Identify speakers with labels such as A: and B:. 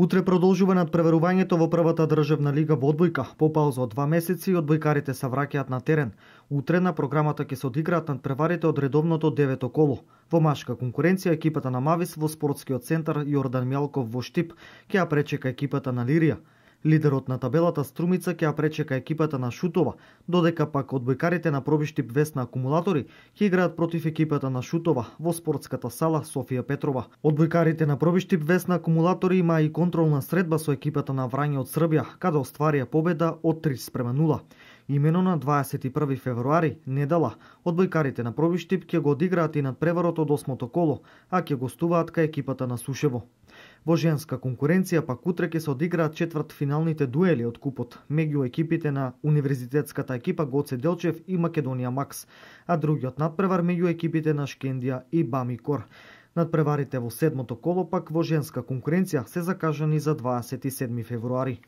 A: Утре продолжува надпреварувањето во првата државна лига во одбојка. По пауза од два месеци одбојкарите се враќаат на терен. Утре на програмата ќе се одиграат надпреварите од редовното девето коло. Во машка конкуренција екипата на Мавис во спортскиот центар Јордан Мјалков во Штип ќе ја пречека екипата на Лирија. Лидерот на табелата Струмица ќе ја пречека екипата на Шутова, додека пак одбојкарите на пробиштип Вест на акумулатори ќе играат против екипата на Шутова во спортската сала Софија Петрова. Одбојкарите на пробиштип Вест на акумулатори има и контролна средба со екипата на Врање од Србија, каде остварија победа од 3 спрема 0. Имено на 21 февруари, недела, одбојкарите на пробиштип ќе го одиграат и преварот од осмото коло, а ќе гостуваат кај екипата на Сушево. Во женска конкуренција пак утре ќе се одиграат четврт финалните дуели од купот меѓу екипите на универзитетската екипа Гоце Делчев и Македонија Макс, а другиот надпревар меѓу екипите на Шкендија и Бамикор. Надпреварите во седмото коло пак во женска конкуренција се закажани за 27 февруари.